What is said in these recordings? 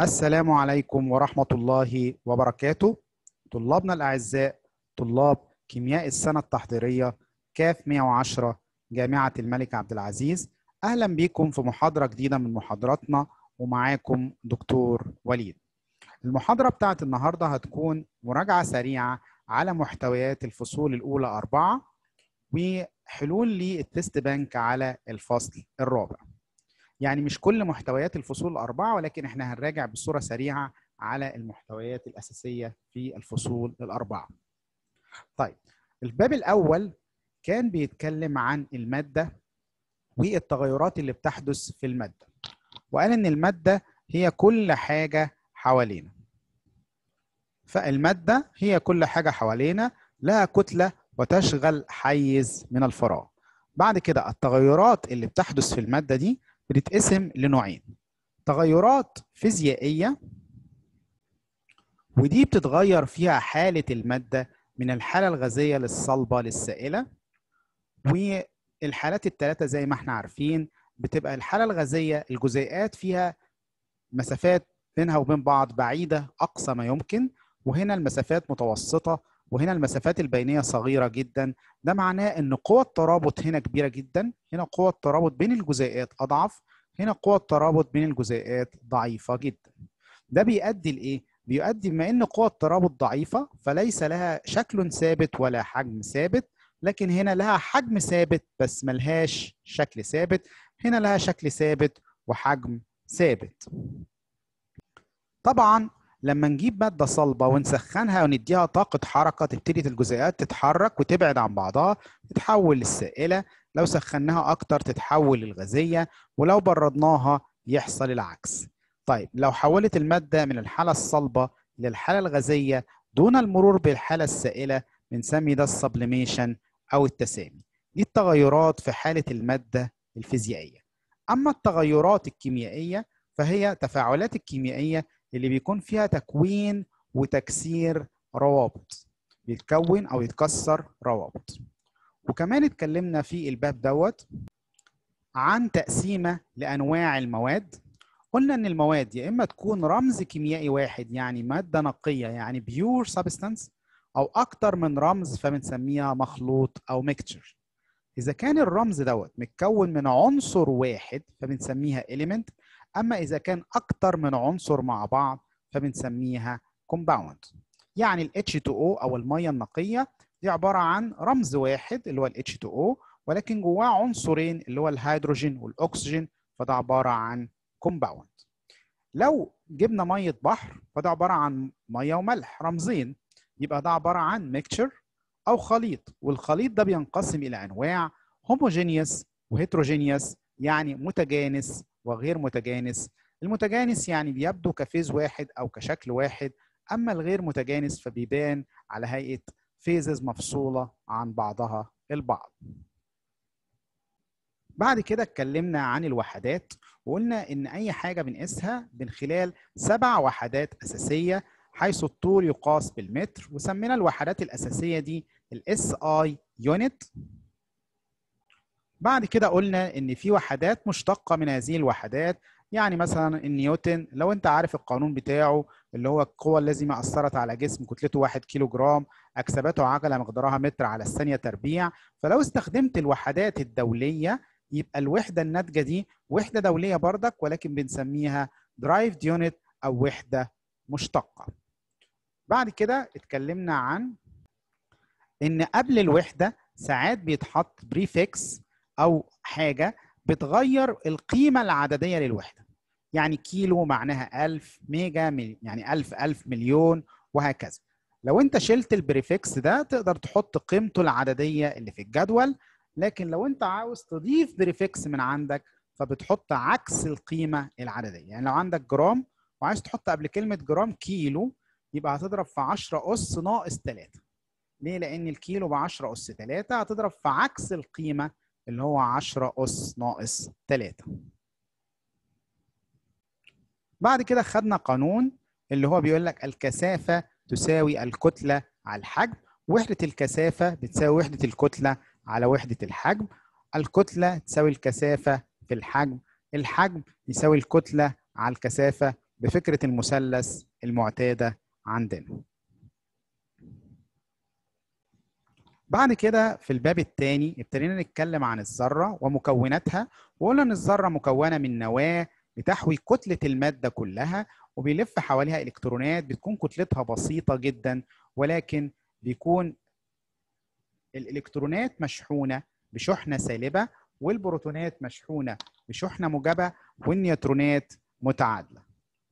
السلام عليكم ورحمة الله وبركاته طلابنا الأعزاء طلاب كيمياء السنة التحضيرية كاف 110 جامعة الملك عبد العزيز أهلا بكم في محاضرة جديدة من محاضراتنا ومعاكم دكتور وليد المحاضرة بتاعت النهاردة هتكون مراجعة سريعة على محتويات الفصول الأولى أربعة وحلول للتست بنك على الفصل الرابع يعني مش كل محتويات الفصول الأربعة ولكن احنا هنراجع بصورة سريعة على المحتويات الأساسية في الفصول الأربعة. طيب الباب الأول كان بيتكلم عن المادة والتغيرات اللي بتحدث في المادة وقال إن المادة هي كل حاجة حوالينا فالمادة هي كل حاجة حوالينا لها كتلة وتشغل حيز من الفراغ بعد كده التغيرات اللي بتحدث في المادة دي بتتقسم لنوعين تغيرات فيزيائية ودي بتتغير فيها حالة المادة من الحالة الغازية للصلبة للسائلة والحالات الثلاثة زي ما احنا عارفين بتبقى الحالة الغازية الجزيئات فيها مسافات بينها وبين بعض بعيدة أقصى ما يمكن وهنا المسافات متوسطة وهنا المسافات البينيه صغيره جدا ده معناه ان قوى الترابط هنا كبيره جدا هنا قوى الترابط بين الجزيئات اضعف هنا قوى الترابط بين الجزيئات ضعيفه جدا ده بيؤدي لايه بيؤدي بما ان قوى الترابط ضعيفه فليس لها شكل ثابت ولا حجم ثابت لكن هنا لها حجم ثابت بس ملهاش شكل ثابت هنا لها شكل ثابت وحجم ثابت طبعا لما نجيب ماده صلبه ونسخنها ونديها طاقه حركه تبتدي الجزيئات تتحرك وتبعد عن بعضها تتحول للسائله لو سخناها اكتر تتحول للغازيه ولو بردناها يحصل العكس طيب لو حولت الماده من الحاله الصلبه للحاله الغازيه دون المرور بالحاله السائله بنسمي ده السبليميشن او التسامي دي التغيرات في حاله الماده الفيزيائيه اما التغيرات الكيميائيه فهي تفاعلات الكيميائيه اللي بيكون فيها تكوين وتكسير روابط بيتكون او يتكسر روابط وكمان اتكلمنا في الباب دوت عن تقسيمه لانواع المواد قلنا ان المواد يا اما تكون رمز كيميائي واحد يعني ماده نقيه يعني بيور سبستانس او اكتر من رمز فبنسميها مخلوط او ميكتشر اذا كان الرمز دوت متكون من عنصر واحد فبنسميها اليمنت أما إذا كان أكتر من عنصر مع بعض فبنسميها كومباوند يعني ال H2O أو المية النقية دي عبارة عن رمز واحد اللي هو ال H2O ولكن جواه عنصرين اللي هو الهيدروجين والأكسجين فده عبارة عن كومباوند لو جبنا مية بحر فده عبارة عن مية وملح رمزين يبقى ده عبارة عن ميكشر أو خليط والخليط ده بينقسم إلى أنواع هوموجينيوس وهيتروجينيوس يعني متجانس وغير متجانس المتجانس يعني بيبدو كفيز واحد أو كشكل واحد أما الغير متجانس فبيبان على هيئة فيزز مفصولة عن بعضها البعض بعد كده اتكلمنا عن الوحدات وقلنا إن أي حاجة بنقيسها من خلال سبع وحدات أساسية حيث الطول يقاس بالمتر وسمينا الوحدات الأساسية دي الاس اي يونت بعد كده قلنا ان في وحدات مشتقه من هذه الوحدات يعني مثلا النيوتن لو انت عارف القانون بتاعه اللي هو القوة اللازمة أثرت على جسم كتلته 1 كيلو جرام أكسبته عجلة مقدارها متر على الثانية تربيع فلو استخدمت الوحدات الدولية يبقى الوحدة الناتجة دي وحدة دولية بردك ولكن بنسميها درايف يونت أو وحدة مشتقة بعد كده اتكلمنا عن إن قبل الوحدة ساعات بيتحط بريفكس او حاجه بتغير القيمه العدديه للوحده يعني كيلو معناها 1000 ميجا ملي... يعني 1000 1000 مليون وهكذا لو انت شلت البريفكس ده تقدر تحط قيمته العدديه اللي في الجدول لكن لو انت عاوز تضيف بريفكس من عندك فبتحط عكس القيمه العدديه يعني لو عندك جرام وعايز تحط قبل كلمه جرام كيلو يبقى هتضرب في 10 اس ناقص 3 ليه لان الكيلو ب 10 اس 3 هتضرب في عكس القيمه اللي هو 10 أس ناقص 3 بعد كده خدنا قانون اللي هو بيقول لك الكثافة تساوي الكتلة على الحجم وحدة الكثافة بتساوي وحدة الكتلة على وحدة الحجم الكتلة تساوي الكثافة في الحجم الحجم يساوي الكتلة على الكثافة بفكرة المثلث المعتادة عندنا بعد كده في الباب الثاني ابتدينا نتكلم عن الذرة ومكوناتها وقلنا إن الذرة مكونة من نواة بتحوي كتلة المادة كلها وبيلف حواليها إلكترونات بتكون كتلتها بسيطة جدا ولكن بيكون الإلكترونات مشحونة بشحنة سالبة والبروتونات مشحونة بشحنة موجبة والنيوترونات متعادلة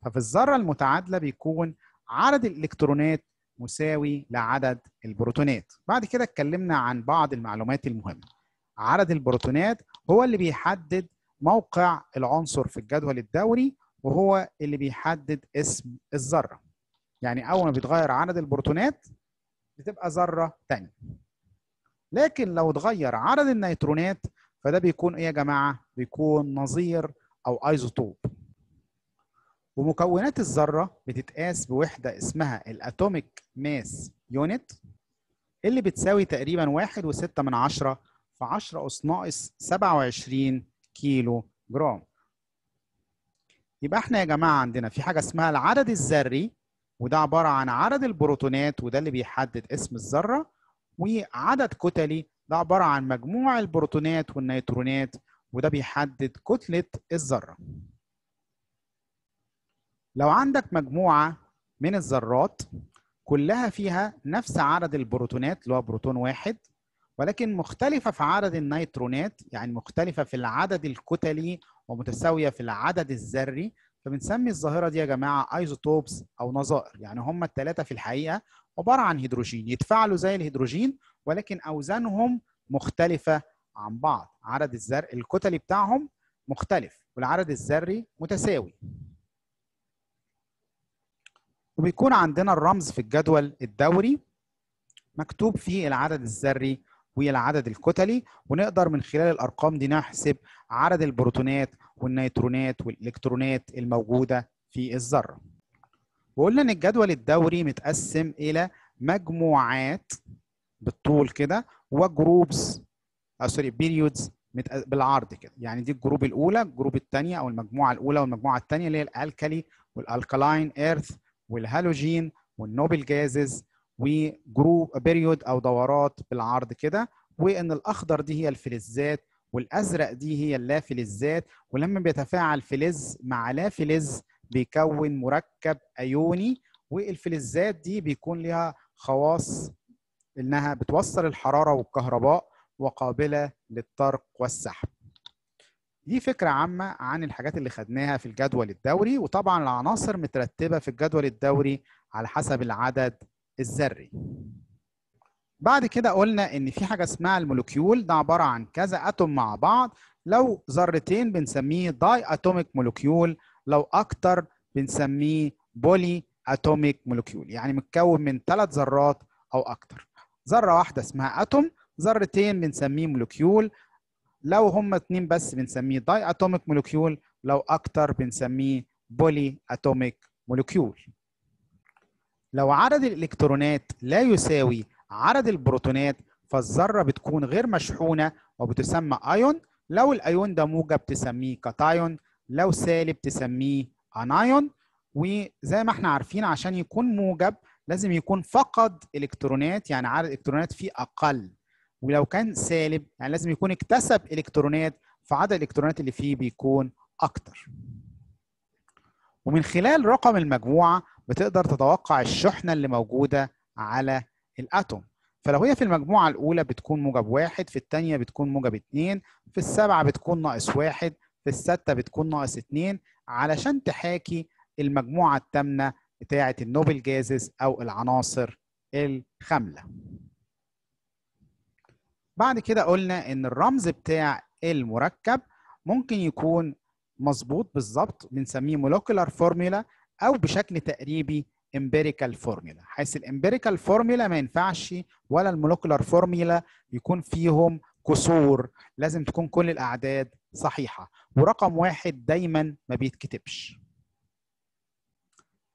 ففي الذرة المتعادلة بيكون عدد الإلكترونات مساوي لعدد البروتونات بعد كده اتكلمنا عن بعض المعلومات المهمة عدد البروتونات هو اللي بيحدد موقع العنصر في الجدول الدوري وهو اللي بيحدد اسم الذرة يعني أول ما بيتغير عدد البروتونات بتبقى ذرة تانية لكن لو اتغير عدد النيترونات فده بيكون ايه يا جماعه؟ بيكون نظير او ايزوتوب ومكونات الذره بتتقاس بوحده اسمها الاتوميك ماس يونت اللي بتساوي تقريبا واحد وستة من عشرة في عشرة أس ناقص سبعة وعشرين كيلو جرام يبقى احنا يا جماعة عندنا في حاجة اسمها العدد الذري وده عبارة عن عدد البروتونات وده اللي بيحدد اسم الذرة وعدد كتلي ده عبارة عن مجموع البروتونات والنيترونات وده بيحدد كتلة الذرة لو عندك مجموعه من الذرات كلها فيها نفس عدد البروتونات اللي هو بروتون واحد ولكن مختلفه في عدد النيترونات يعني مختلفه في العدد الكتلي ومتساويه في العدد الذري فبنسمي الظاهره دي يا جماعه ايزوتوبس او نظائر يعني هم الثلاثه في الحقيقه عباره عن هيدروجين يتفاعلوا زي الهيدروجين ولكن اوزانهم مختلفه عن بعض عدد الذر الكتلي بتاعهم مختلف والعدد الذري متساوي وبيكون عندنا الرمز في الجدول الدوري مكتوب فيه العدد الذري والعدد الكتلي ونقدر من خلال الارقام دي نحسب عدد البروتونات والنيترونات والالكترونات الموجوده في الذره. وقلنا ان الجدول الدوري متقسم الى مجموعات بالطول كده وجروبس او آه، سوري بيريودز بالعرض كده يعني دي الجروب الاولى الجروب الثانيه او المجموعه الاولى والمجموعه الثانيه اللي هي الالكالي والالكالاين ايرث والهالوجين والنوبل جازز وجروب بيريود او دورات بالعرض كده وان الاخضر دي هي الفلزات والازرق دي هي اللافلزات ولما بيتفاعل فلز مع لافلز بيكون مركب ايوني والفلزات دي بيكون لها خواص انها بتوصل الحراره والكهرباء وقابله للطرق والسحب دي فكرة عامة عن الحاجات اللي خدناها في الجدول الدوري وطبعا العناصر مترتبة في الجدول الدوري على حسب العدد الذري بعد كده قلنا ان في حاجة اسمها المولوكيول ده عبارة عن كذا اتوم مع بعض لو ذرتين بنسميه داي اتوميك مولوكيول لو اكتر بنسميه بولي اتوميك مولوكيول يعني متكون من ثلاث ذرات او اكتر ذرة واحدة اسمها اتوم ذرتين بنسميه مولوكيول لو هم اتنين بس بنسميه داي اتوميك مولكيول لو اكتر بنسميه بولي اتوميك مولكيول لو عدد الالكترونات لا يساوي عدد البروتونات فالذره بتكون غير مشحونه وبتسمى ايون لو الايون ده موجب تسميه كاتايون لو سالب تسميه انايون وزي ما احنا عارفين عشان يكون موجب لازم يكون فقد الكترونات يعني عدد الالكترونات فيه اقل ولو كان سالب يعني لازم يكون اكتسب الكترونات فعدد الالكترونات اللي فيه بيكون اكتر ومن خلال رقم المجموعه بتقدر تتوقع الشحنه اللي موجوده على الاتوم فلو هي في المجموعه الاولى بتكون موجب واحد في الثانيه بتكون موجب اتنين في السبعه بتكون ناقص واحد في السته بتكون ناقص اتنين علشان تحاكي المجموعه الثامنه بتاعه النوبل جازز او العناصر الخامله بعد كده قلنا ان الرمز بتاع المركب ممكن يكون مظبوط بالظبط بنسميه مولوكيولار فورميلا او بشكل تقريبي امبيريكال فورميلا حيث الامبيريكال فورميلا ما ينفعش ولا المولوكيولار فورميلا يكون فيهم كسور لازم تكون كل الاعداد صحيحه ورقم واحد دايما ما بيتكتبش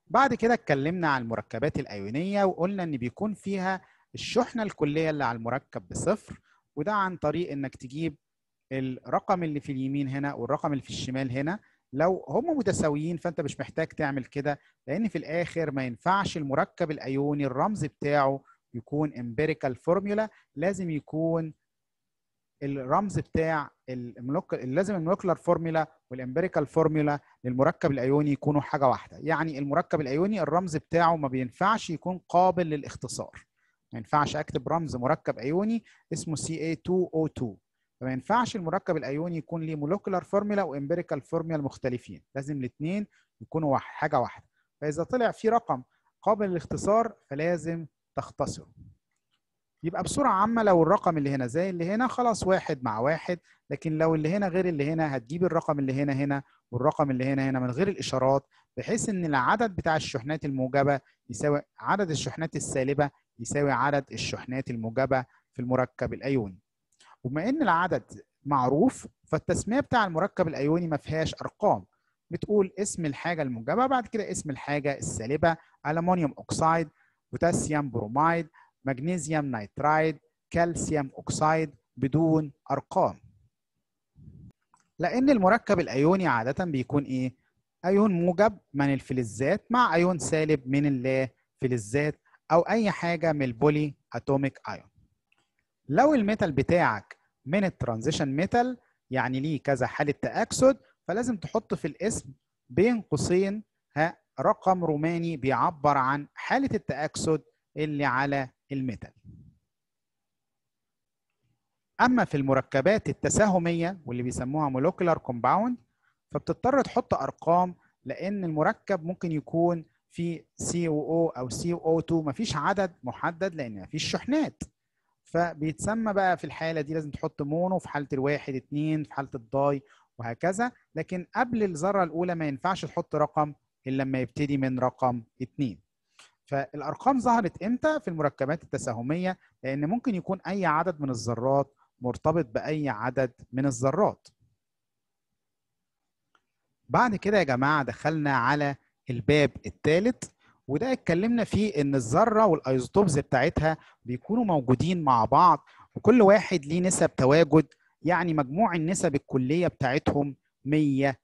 بعد كده اتكلمنا عن المركبات الايونيه وقلنا ان بيكون فيها الشحنه الكليه اللي على المركب بصفر وده عن طريق انك تجيب الرقم اللي في اليمين هنا والرقم اللي في الشمال هنا لو هم متساويين فانت مش محتاج تعمل كده لان في الاخر ما ينفعش المركب الايوني الرمز بتاعه يكون امبيريكال فورمولا لازم يكون الرمز بتاع لازم المولكولار فورمولا والامبيريكال فورمولا للمركب الايوني يكونوا حاجه واحده يعني المركب الايوني الرمز بتاعه ما بينفعش يكون قابل للاختصار ما ينفعش اكتب رمز مركب ايوني اسمه Ca2O2 فما ينفعش المركب الايوني يكون ليه مولوكيولار فورمولا وامبيريكال فورمولا مختلفين لازم الاثنين يكونوا واحد حاجه واحده فاذا طلع في رقم قابل للاختصار فلازم تختصره يبقى بسرعه عامه لو الرقم اللي هنا زي اللي هنا خلاص واحد مع واحد لكن لو اللي هنا غير اللي هنا هتجيب الرقم اللي هنا هنا والرقم اللي هنا هنا من غير الاشارات بحيث ان العدد بتاع الشحنات الموجبه يساوي عدد الشحنات السالبه يساوي عدد الشحنات الموجبة في المركب الأيوني وبما إن العدد معروف فالتسمية بتاع المركب الأيوني ما فيهاش أرقام بتقول اسم الحاجة الموجبة بعد كده اسم الحاجة السالبة ألمونيوم أوكسايد بوتاسيوم برومايد مغنيسيوم نيترايد كالسيوم أوكسايد بدون أرقام لأن المركب الأيوني عادة بيكون إيه؟ أيون موجب من الفلزات مع أيون سالب من اللا فلزات او اي حاجه من البولي اتوميك ايون لو الميتال بتاعك من الترانزيشن ميتال يعني ليه كذا حاله تاكسد فلازم تحط في الاسم بين قوسين ها رقم روماني بيعبر عن حاله التاكسد اللي على الميتال اما في المركبات التساهميه واللي بيسموها مولوكولار كومباوند فبتضطر تحط ارقام لان المركب ممكن يكون في سي او او او سي او 2 مفيش عدد محدد لان مفيش شحنات فبيتسمى بقى في الحاله دي لازم تحط مونو في حاله الواحد اتنين في حاله الضاي وهكذا لكن قبل الذره الاولى ما ينفعش تحط رقم الا لما يبتدي من رقم اتنين فالارقام ظهرت امتى في المركبات التساهميه لان ممكن يكون اي عدد من الذرات مرتبط باي عدد من الذرات بعد كده يا جماعه دخلنا على الباب الثالث وده اتكلمنا فيه ان الذره والايزوتوبز بتاعتها بيكونوا موجودين مع بعض وكل واحد ليه نسب تواجد يعني مجموع النسب الكليه بتاعتهم 100%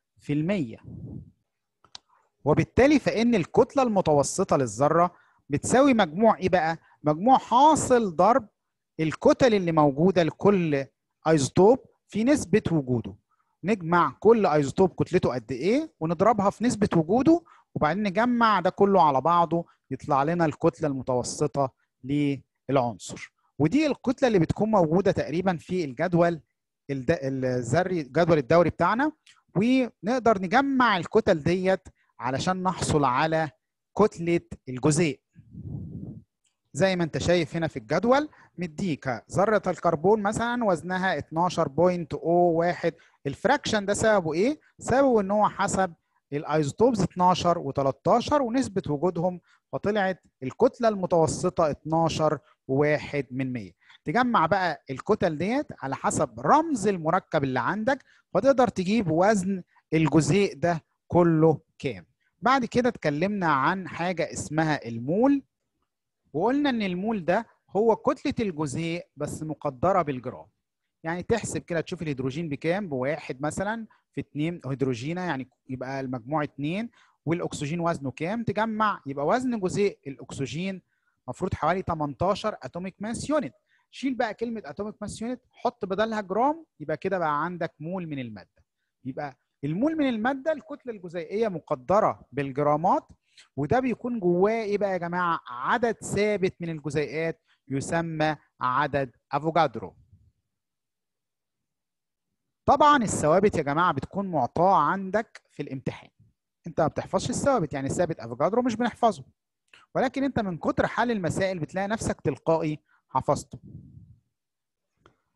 وبالتالي فان الكتله المتوسطه للذره بتساوي مجموع ايه بقى مجموع حاصل ضرب الكتل اللي موجوده لكل ايزوتوب في نسبه وجوده نجمع كل ايزوتوب كتلته قد ايه ونضربها في نسبه وجوده وبعدين نجمع ده كله على بعضه يطلع لنا الكتله المتوسطه للعنصر ودي الكتله اللي بتكون موجوده تقريبا في الجدول الذري الجدول الدوري بتاعنا ونقدر نجمع الكتل ديت علشان نحصل على كتله الجزيء زي ما انت شايف هنا في الجدول مديك ذره الكربون مثلا وزنها 12.01 الفراكشن ده سببه ايه؟ سببه ان هو حسب الايزوتوبز 12 و13 ونسبه وجودهم فطلعت الكتله المتوسطه 12 و1 من 100 تجمع بقى الكتل ديت على حسب رمز المركب اللي عندك فتقدر تجيب وزن الجزيء ده كله كام بعد كده اتكلمنا عن حاجه اسمها المول وقلنا ان المول ده هو كتله الجزيء بس مقدره بالجرام يعني تحسب كده تشوف الهيدروجين بكام بواحد مثلا في اتنين هيدروجينه يعني يبقى المجموع اتنين والاكسجين وزنه كام تجمع يبقى وزن جزيء الاكسجين المفروض حوالي 18 اتوميك ماس يونت شيل بقى كلمه اتوميك ماس يونت حط بدلها جرام يبقى كده بقى عندك مول من الماده يبقى المول من الماده الكتله الجزيئيه مقدره بالجرامات وده بيكون جواه ايه بقى يا جماعه عدد ثابت من الجزيئات يسمى عدد افوجادرو طبعا الثوابت يا جماعه بتكون معطاه عندك في الامتحان انت ما بتحفظش الثوابت يعني الثابت افجادرو مش بنحفظه ولكن انت من كتر حل المسائل بتلاقي نفسك تلقائي حفظته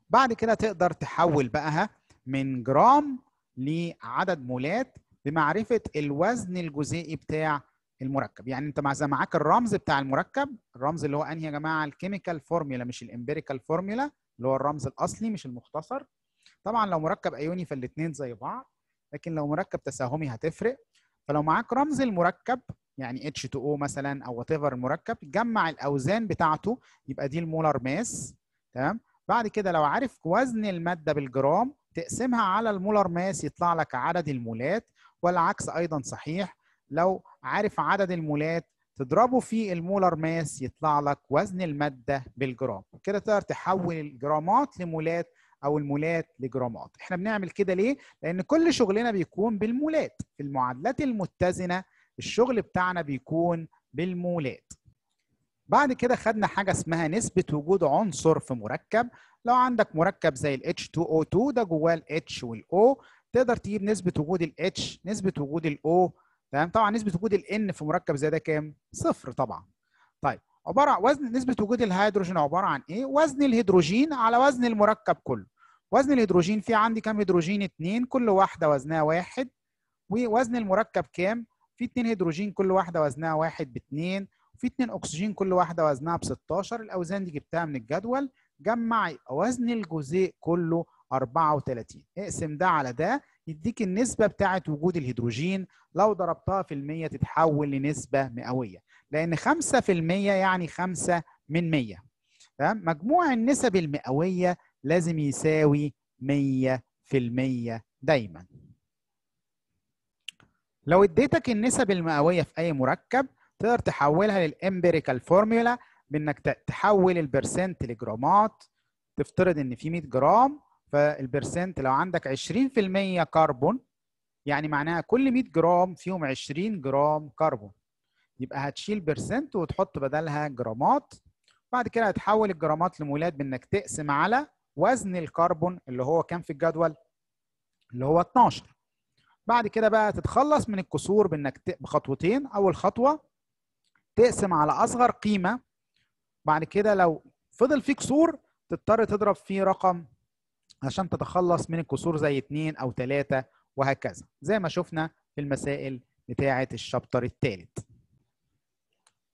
بعد كده تقدر تحول بقى من جرام لعدد مولات بمعرفه الوزن الجزيئي بتاع المركب يعني انت اذا معاك الرمز بتاع المركب الرمز اللي هو انهي يا جماعه الكيميكال فورميولا مش الامبيريكال فورميولا اللي هو الرمز الاصلي مش المختصر طبعا لو مركب ايوني فالاثنين زي بعض لكن لو مركب تساهمي هتفرق فلو معاك رمز المركب يعني H2O مثلا او وات ايفر المركب جمع الاوزان بتاعته يبقى دي المولر ماس تمام بعد كده لو عارف وزن الماده بالجرام تقسمها على المولر ماس يطلع لك عدد المولات والعكس ايضا صحيح لو عارف عدد المولات تضربه في المولر ماس يطلع لك وزن الماده بالجرام كده تقدر تحول الجرامات لمولات او المولات لجرامات احنا بنعمل كده ليه لان كل شغلنا بيكون بالمولات في المعادلات المتزنه الشغل بتاعنا بيكون بالمولات بعد كده خدنا حاجه اسمها نسبه وجود عنصر في مركب لو عندك مركب زي ال H2O2 ده جواه ال H وال O تقدر تجيب نسبه وجود ال H نسبه وجود ال O تمام طبعا نسبه وجود ال N في مركب زي ده كام صفر طبعا عباره عن وزن نسبه وجود الهيدروجين عباره عن ايه؟ وزن الهيدروجين على وزن المركب كله. وزن الهيدروجين في عندي كام هيدروجين؟ اتنين كل واحده وزنها واحد ووزن المركب كام؟ في اتنين هيدروجين كل واحده وزنها واحد باتنين وفي اتنين اكسجين كل واحده وزنها ب 16 الاوزان دي جبتها من الجدول جمع وزن الجزيء كله 34 اقسم ده على ده يديك النسبه بتاعه وجود الهيدروجين لو ضربتها في المية تتحول لنسبه مئويه لان 5% يعني 5 من 100 تمام مجموع النسب المئويه لازم يساوي 100% دايما لو اديتك النسب المئويه في اي مركب تقدر تحولها للامبيريكال فورمولا بانك تحول البرسنت لجرامات تفترض ان في 100 جرام فالبرسنت لو عندك 20% كربون يعني معناها كل 100 جرام فيهم 20 جرام كربون يبقى هتشيل برسنت وتحط بدلها جرامات بعد كده هتحول الجرامات لمولات بانك تقسم على وزن الكربون اللي هو كان في الجدول اللي هو 12 بعد كده بقى تتخلص من الكسور بانك بخطوتين اول خطوه تقسم على اصغر قيمه بعد كده لو فضل فيه كسور تضطر تضرب فيه رقم عشان تتخلص من الكسور زي 2 او 3 وهكذا زي ما شفنا في المسائل بتاعه الشابتر الثالث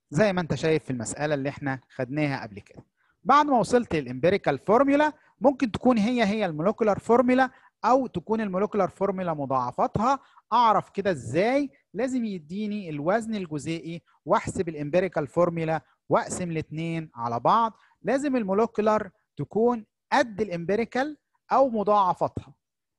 زي ما انت شايف في المساله اللي احنا خدناها قبل كده بعد ما وصلت للامبيريكال فورمولا ممكن تكون هي هي المولوكولار فورمولا او تكون المولوكولار فورمولا مضاعفاتها اعرف كده ازاي لازم يديني الوزن الجزيئي واحسب الامبيريكال فورمولا واقسم الاثنين على بعض لازم المولوكولار تكون قد الامبيريكال او مضاعفاتها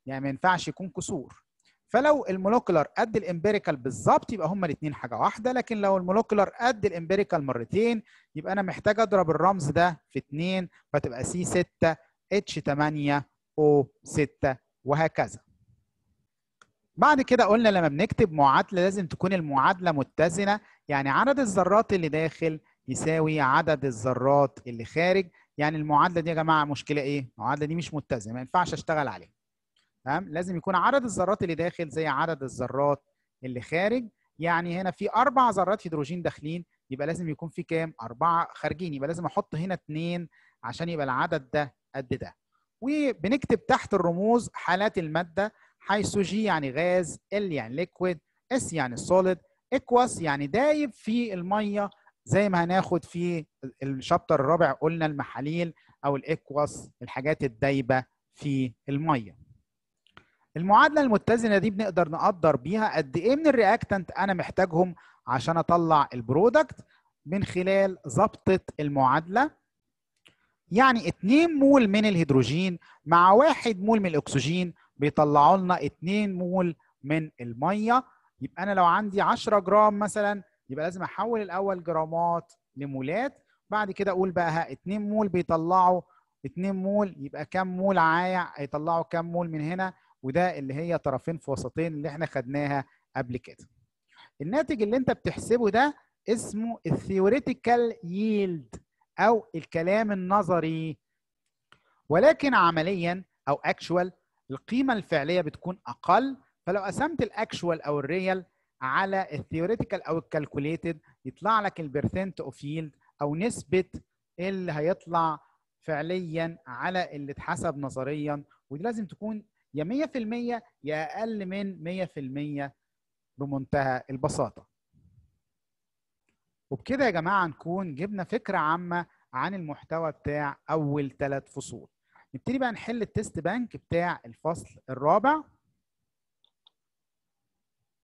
يعني ما ينفعش يكون كسور فلو المولوكولر قد الامبيريكال بالظبط يبقى هما الاثنين حاجه واحده لكن لو المولوكولر قد الامبيريكال مرتين يبقى انا محتاج اضرب الرمز ده في 2 فتبقى سي 6 اتش 8 او 6 وهكذا بعد كده قلنا لما بنكتب معادله لازم تكون المعادله متزنه يعني عدد الذرات اللي داخل يساوي عدد الذرات اللي خارج يعني المعادله دي يا جماعه مشكله ايه المعادله دي مش متزنه ما ينفعش اشتغل عليها تمام لازم يكون عدد الذرات اللي داخل زي عدد الذرات اللي خارج يعني هنا في اربع ذرات هيدروجين داخلين يبقى لازم يكون في كام اربعه خارجين يبقى لازم احط هنا اثنين عشان يبقى العدد ده قد ده وبنكتب تحت الرموز حالات الماده حيث جي يعني غاز ال يعني ليكويد اس يعني سوليد اكواس يعني دايب في الميه زي ما هناخد في الشابتر الرابع قلنا المحاليل او الاكواس الحاجات الدايبه في الميه المعادله المتزنه دي بنقدر نقدر بيها قد ايه من الرياكتنت انا محتاجهم عشان اطلع البرودكت من خلال ظبطه المعادله يعني 2 مول من الهيدروجين مع 1 مول من الاكسجين بيطلعوا لنا 2 مول من الميه يبقى انا لو عندي 10 جرام مثلا يبقى لازم احول الاول جرامات لمولات بعد كده اقول بقى ها 2 مول بيطلعوا 2 مول يبقى كام مول عايع هيطلعوا كام مول من هنا وده اللي هي طرفين في وسطين اللي احنا خدناها قبل كده الناتج اللي انت بتحسبه ده اسمه الثيوريتيكال ييلد او الكلام النظري ولكن عمليا او اكشوال القيمه الفعليه بتكون اقل فلو قسمت الاكشوال او الريال على الثيوريتيكال او الكالكوليتد يطلع لك البرسنت اوف ييلد او نسبه اللي هيطلع فعليا على اللي اتحسب نظريا ودي لازم تكون يا 100% يا اقل من 100% بمنتهى البساطه وبكده يا جماعه نكون جبنا فكره عامه عن المحتوى بتاع اول ثلاث فصول نبتدي بقى نحل التست بانك بتاع الفصل الرابع